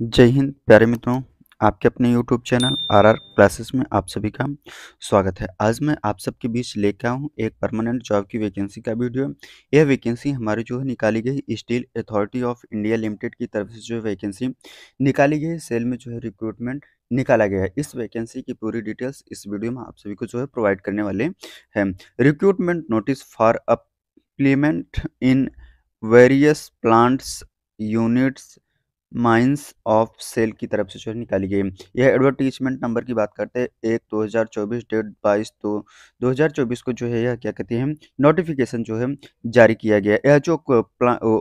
जय हिंद प्यारे मित्रों आपके अपने YouTube channel R R classes में आप सभी का स्वागत है आज मैं आप सबके बीच लेकर आया हूँ एक परमानेंट जॉब की वैकेंसी का वीडियो यह वैकेंसी हमारी जो है निकाली गई steel authority of India limited की तरफ से जो वैकेंसी निकाली गई सेल में जो है रिक्रूटमेंट निकाला गया है इस वैकेंसी की पूरी डिटेल्स इस वीडियो में आप सभी को जो है प्रोवाइड करने वाले हैं recruitment notice for employment in various plants units mines of SAIL की तरफ से जो है निकाली गई यह एडवर्टीजमेंट नंबर की बात करते हैं एक 2024 डेट बाईस दो हज़ार चौबीस को जो है यह क्या कहते हैं नोटिफिकेशन जो है जारी किया गया यह जो ओ,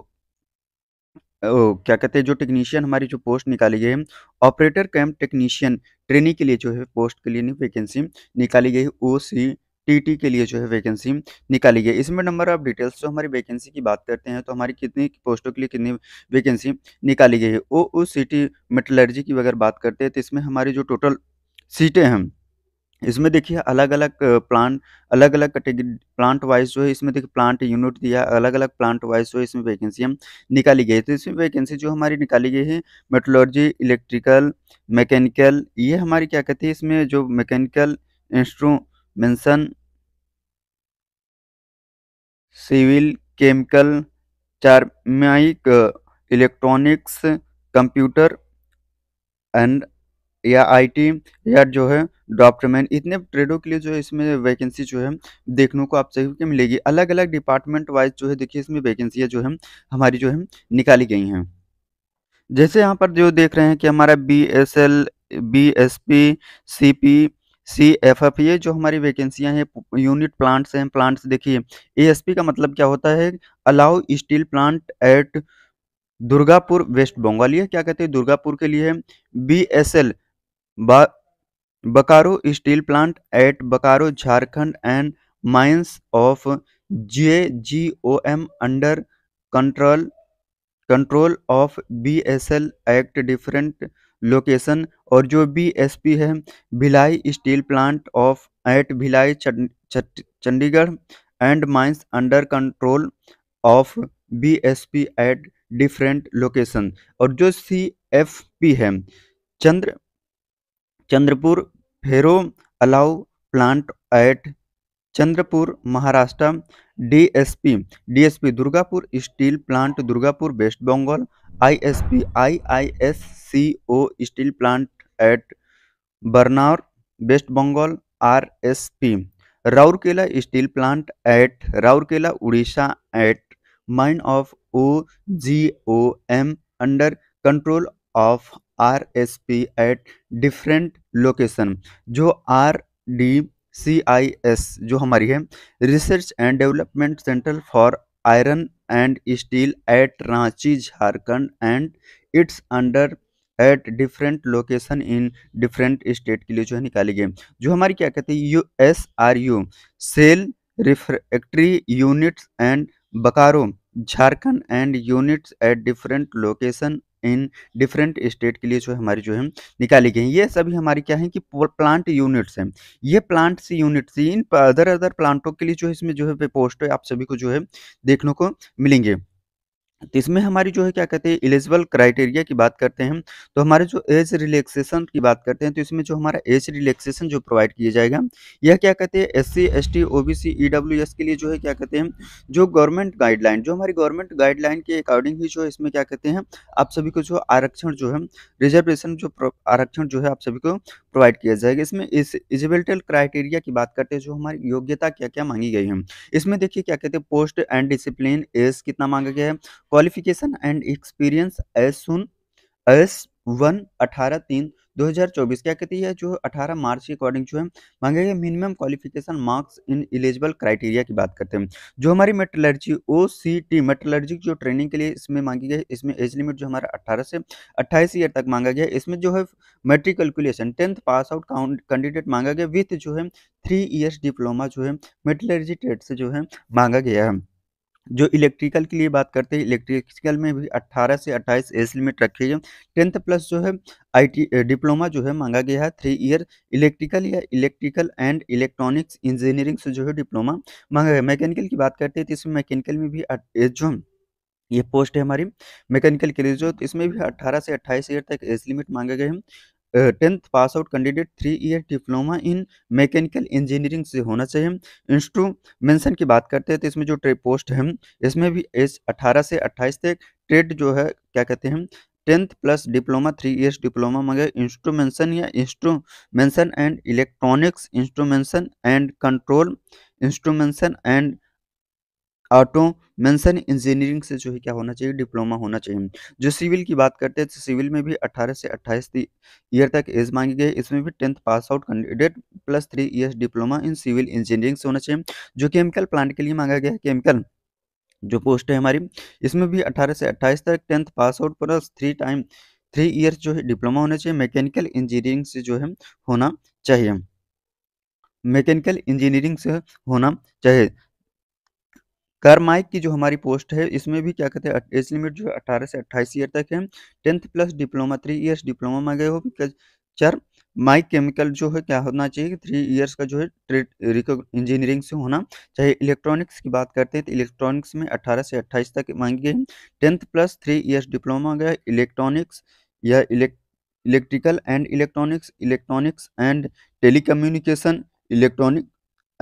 ओ, क्या कहते हैं जो टेक्नीशियन हमारी जो पोस्ट निकाली गई है ऑपरेटर कैम्प टेक्नीशियन ट्रेनिंग के लिए जो है पोस्ट के लिए वैकेंसी निकाली गई ओ सी टीटी के लिए जो है वैकेंसी निकाली गई इसमें नंबर ऑफ डिटेल्स जो हमारी वैकेंसी की बात करते हैं तो हमारी कितनी पोस्टों के लिए कितनी वैकेंसी निकाली गई है ओ ओ सी मेटलर्जी की अगर बात करते हैं तो इसमें हमारी जो टोटल सीटें हैं इसमें देखिए अलग अलग प्लांट अलग अलग कैटेगरी प्लांट वाइज जो है इसमें देखिए प्लांट यूनिट दिया अलग अलग प्लांट वाइज जो है इसमें वैकेंसियाँ निकाली गई तो इसमें वैकेंसी जो हमारी निकाली गई है मेट्रोलॉजी इलेक्ट्रिकल मैकेनिकल ये हमारी क्या कहती है इसमें जो mechanical instrumentation civil chemical ceramic electronics computer and या आईटी या जो है डॉक्टरमैन इतने ट्रेडों के लिए जो है इसमें वैकेंसी जो है देखने को आप सभी को मिलेगी अलग अलग डिपार्टमेंट वाइज जो है देखिए इसमें वैकेंसियाँ जो है हमारी जो है निकाली गई हैं जैसे यहाँ पर जो देख रहे हैं कि हमारा B S L B S P C P C F F ये जो हमारी वैकेंसियां हैं यूनिट प्लांट्स हैं प्लांट्स देखिए एएसपी का मतलब क्या होता है alloy steel plant at Durgapur West Bengal ये क्या कहते हैं दुर्गापुर के लिए B S L Bokaro steel plant at Bokaro Jharkhand and mines of J G O M under control control of B S L at different location और जो बी एस पी है Bhilai steel plant of at Bhilai Chandigarh and mines under control of B S P at different location और जो C F P है Chandra Chandrapur ferro alloy plant at Chandrapur Maharashtra DSP DSP Durgapur steel plant Durgapur West Bengal ISP IISCO steel plant at Burnpur West Bengal RSP Rourkela steel plant at Rourkela Orissa at mine of O G O M under control of R S P at different location जो R D C I S जो हमारी है research and development centre for iron and steel at Ranchi Jharkhand and it's under at different location in different state के लिए जो है निकाली गई जो हमारी क्या कहते हैं U S R U SAIL refractory units and Bokaro Jharkhand and units at different location in different state के लिए जो हमारी जो है निकाली गई ये सभी हमारी क्या है कि प्लांट यूनिट्स हैं ये plants units in other other प्लांटों के लिए जो है इसमें जो है पोस्ट आप सभी को जो है देखने को मिलेंगे तो इसमें हमारी जो है क्या कहते हैं एलिजिबल क्राइटेरिया की बात करते हैं तो हमारे जो एज रिलैक्सेशन की बात करते हैं तो इसमें जो हमारा एज रिलैक्सेशन जो प्रोवाइड किया जाएगा यह क्या कहते हैं S C S T O B C E W S के लिए जो है क्या कहते हैं जो गवर्नमेंट गाइडलाइन जो हमारी गवर्नमेंट गाइडलाइन के अकॉर्डिंग ही जो है इसमें क्या कहते हैं आप सभी को जो आरक्षण जो है रिजर्वेशन जो आरक्षण जो है आप सभी को प्रोवाइड किया जाएगा इसमें इस एलिजिबिलिटी क्राइटेरिया की बात करते हैं जो हमारी योग्यता क्या क्या मांगी गई है इसमें देखिए क्या कहते हैं पोस्ट एंड डिसिप्लिन एज कितना मांगा गया है क्वालिफिकेशन एंड एक्सपीरियंस एज सुन एस वन अठारह तीन 2024 क्या कहती है जो 18 मार्च के अकॉर्डिंग जो है गए minimum qualification marks in eligible criteria की बात करते हैं जो हमारी metallurgy O C T metallurgy जो ट्रेनिंग के लिए इसमें मांगी गई इसमें एज लिमिट जो हमारा 18 से अट्ठाईस ईयर तक मांगा गया इसमें जो है matriculation tenth pass out candidate मांगा गया विथ जो है थ्री ईयर्स डिप्लोमा जो है मेटलर्जी ट्रेड से जो है मांगा गया है जो इलेक्ट्रिकल के लिए बात करते हैं इलेक्ट्रिकल में भी 18 से 28 एज लिमिट रखी है टेंथ प्लस जो है आईटी डिप्लोमा जो है मांगा गया है थ्री ईयर इलेक्ट्रिकल या इलेक्ट्रिकल एंड इलेक्ट्रॉनिक्स इंजीनियरिंग से जो है डिप्लोमा मांगा गया मैकेनिकल की बात करते हैं तो इसमें मैकेनिकल में भी एज जो ये पोस्ट है हमारी मैकेनिकल के लिए जो तो इसमें भी 18 से 28 ईयर तक एज लिमिट मांगे गए हैं tenth pass out candidate three year diploma in mechanical engineering से होना चाहिए इंस्ट्रूमेंशन की बात करते हैं तो इसमें जो ट्रेड पोस्ट है इसमें भी एज अठारह से अट्ठाईस तक ट्रेड जो है क्या कहते हैं tenth plus diploma three years diploma मगर इंस्ट्रूमेंशन या instrumentation and electronics instrumentation and control instrumentation and automation engineering से जो है क्या होना चाहिए डिप्लोमा होना चाहिए जो सिविल की बात करते हैं तो सिविल में भी 18 से 28 ईयर तक एज मांगी गई इसमें भी tenth pass out candidate plus three years diploma in civil engineering से होना चाहिए जो केमिकल प्लांट के लिए मांगा गया है केमिकल जो पोस्ट है हमारी इसमें भी 18 से अट्ठाईस तक tenth pass out plus three time three years जो है डिप्लोमा होना चाहिए मैकेनिकल इंजीनियरिंग से जो है होना चाहिए मैकेनिकल इंजीनियरिंग से होना चाहिए सर माइक की जो हमारी पोस्ट है इसमें भी क्या कहते हैं एज लिमिट जो है अट्ठारह से अट्ठाईस ईयर तक है tenth plus diploma three years diploma मांगे हो चार माइक केमिकल जो है क्या होना चाहिए थ्री इयर्स का जो है ट्रेड इंजीनियरिंग से होना चाहे इलेक्ट्रॉनिक्स की बात करते हैं तो इलेक्ट्रॉनिक्स में 18 से 28 तक मांगी गई tenth plus three years diploma गया इलेक्ट्रॉनिक्स या electrical and electronics electronics and tele electronic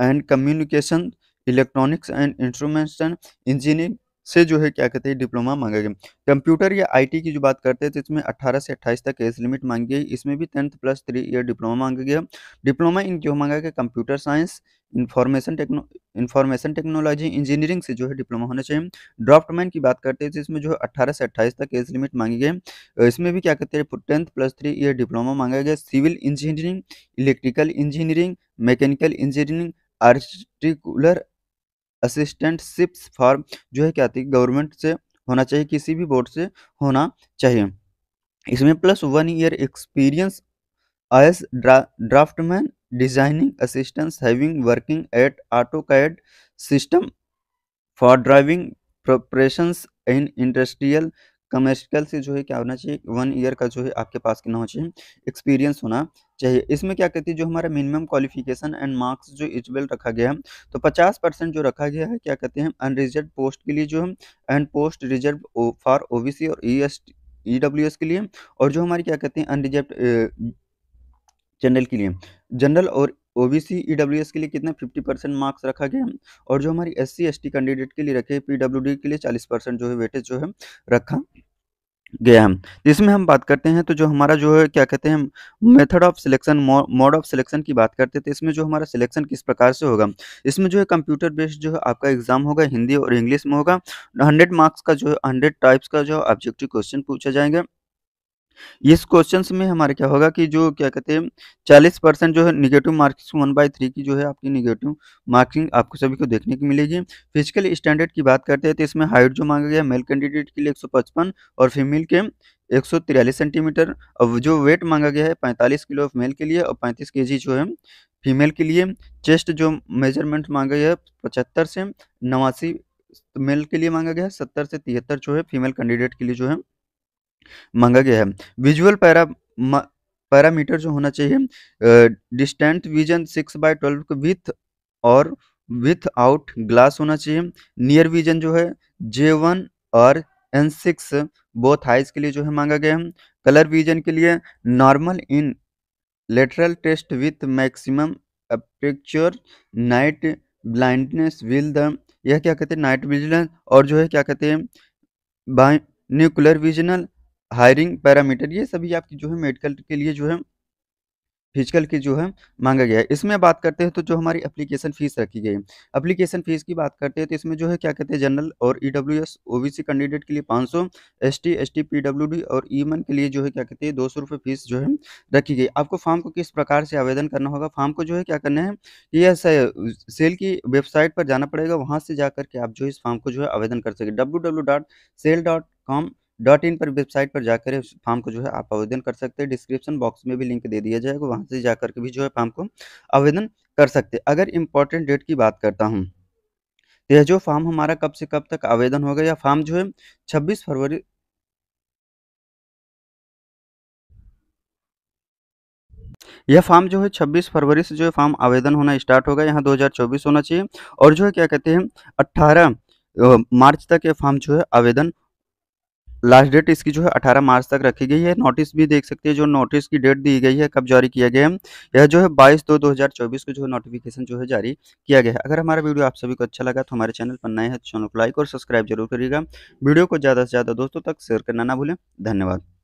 and communication electronics and instrumentation engineering से जो है क्या कहते हैं डिप्लोमा मांगा गया कंप्यूटर या आईटी की जो बात करते हैं तो इसमें 18 से 28 तक एज लिमिट मांगी गई इसमें भी tenth plus three year diploma मांगा गया डिप्लोमा इन क्यों मांगा गया computer science information techno information technology engineering से जो है डिप्लोमा होना चाहिए ड्राफ्टमैन की बात करते हैं तो इसमें जो है अट्ठारह से अट्ठाईस तक एज लिमिट मांगी गई इसमें भी क्या कहते हैं tenth plus three year diploma मांगा गया civil engineering electrical engineering mechanical engineering architectural assistantships from जो है क्या आती गवर्नमेंट से होना चाहिए किसी भी बोर्ड से होना चाहिए इसमें plus one year experience as draftsman designing assistance having working at AutoCAD system for drawing preparations in industrial commercial से जो है क्या होना चाहिए वन ईयर का जो है आपके पास कितना होना चाहिए एक्सपीरियंस होना चाहिए इसमें क्या कहती है जो हमारा मिनिमम क्वालिफिकेशन एंड मार्क्स जो इजबल रखा गया है तो 50 परसेंट जो रखा गया है क्या कहते हैं अनरिजर्व पोस्ट के लिए जो है and post reserve for O और ई e एस e के लिए और जो हमारी क्या कहते हैं अनरिजर्व जनरल के लिए जनरल और O B C E W S के लिए कितना फिफ्टी परसेंट मार्क्स रखा गया है और जो हमारी S C S T candidate के लिए रखे पी डब्ल्यू डी के लिए चालीस परसेंट जो है वेटेज जो है रखा गया है इसमें हम बात करते हैं तो जो हमारा जो है क्या कहते हैं method of selection mode of selection की बात करते हैं तो इसमें जो हमारा सिलेक्शन किस प्रकार से होगा इसमें जो है कंप्यूटर बेस्ड जो है आपका एग्जाम होगा हिंदी और इंग्लिश में होगा हंड्रेड मार्क्स का जो है हंड्रेड टाइप्स का जो ऑब्जेक्टिव क्वेश्चन पूछा जाएंगे इस क्वेश्चन में हमारे क्या होगा कि जो क्या कहते हैं चालीस परसेंट जो है negative marks one by three की जो है आपकी निगेटिव मार्किंग आपको सभी को देखने की मिलेगी फिजिकल स्टैंडर्ड की बात करते हैं तो इसमें हाइट जो मांगा गया मेल कैंडिडेट के लिए एक और फीमेल के एक सेंटीमीटर और जो वेट मांगा गया है पैंतालीस किलो मेल के लिए और पैंतीस के जो है फीमेल के लिए चेस्ट जो मेजरमेंट मांगा गया है पचहत्तर से नवासी मेल के लिए मांगा गया है सत्तर से तिहत्तर जो है फीमेल कैंडिडेट के लिए जो है मांगा गया है विजुअल पैरा पैरामीटर जो होना चाहिए distant vision six by twelve with और विथ आउट ग्लास होना चाहिए नियर विजन जो है जे वन और एन सिक्स बोथ हाइज के लिए जो है मांगा गया है कलर विजन के लिए normal in lateral test with maximum aperture night blindness will the यह क्या कहते हैं नाइट विजिलेंस और जो है क्या कहते हैं binocular visual hearing parameter ये सभी आपकी जो है मेडिकल के लिए जो है फिजिकल की जो है मांगा गया है इसमें बात करते हैं तो जो हमारी एप्लीकेशन फीस रखी गई है एप्लीकेशन फीस की बात करते हैं तो इसमें जो है क्या कहते हैं जनरल और E W S O B C candidate के लिए पाँच सौ S T S T P W D और ई मन के लिए जो है क्या कहते हैं दो सौ रुपये फीस जो है रखी गई आपको फॉर्म को किस प्रकार से आवेदन करना होगा फॉर्म को जो है क्या करना है ये यह सेल की वेबसाइट पर जाना पड़ेगा वहाँ से जा करके आप जो इस फॉर्म को जो है आवेदन कर सकें W W dot SAIL dot com dot in पर वेबसाइट पर जाकर उस फॉर्म को जो है आप आवेदन कर सकते हैं डिस्क्रिप्शन बॉक्स में भी लिंक दे दिया जाएगा वहाँ से जाकर के भी जो है फॉर्म को आवेदन कर सकते हैं अगर इम्पोर्टेंट डेट की बात करता हूँ तो यह जो फॉर्म हमारा कब से कब तक आवेदन होगा या फॉर्म जो है छब्बीस फरवरी यह फॉर्म जो है 26 फरवरी से जो है फॉर्म आवेदन होना स्टार्ट होगा यहाँ 2024 होना चाहिए और जो है क्या कहते हैं 18 मार्च तक यह फॉर्म जो है आवेदन लास्ट डेट इसकी जो है 18 मार्च तक रखी गई है नोटिस भी देख सकते हैं जो नोटिस की डेट दी गई है कब जारी किया गया है यह जो है 22 दो 2024 को जो है नोटिफिकेशन जो है जारी किया गया है अगर हमारा वीडियो आप सभी को अच्छा लगा तो हमारे चैनल पर नए हैं तो चैनल को लाइक और सब्सक्राइब जरूर करिएगा वीडियो को ज़्यादा से ज़्यादा दोस्तों तक शेयर करना ना भूलें धन्यवाद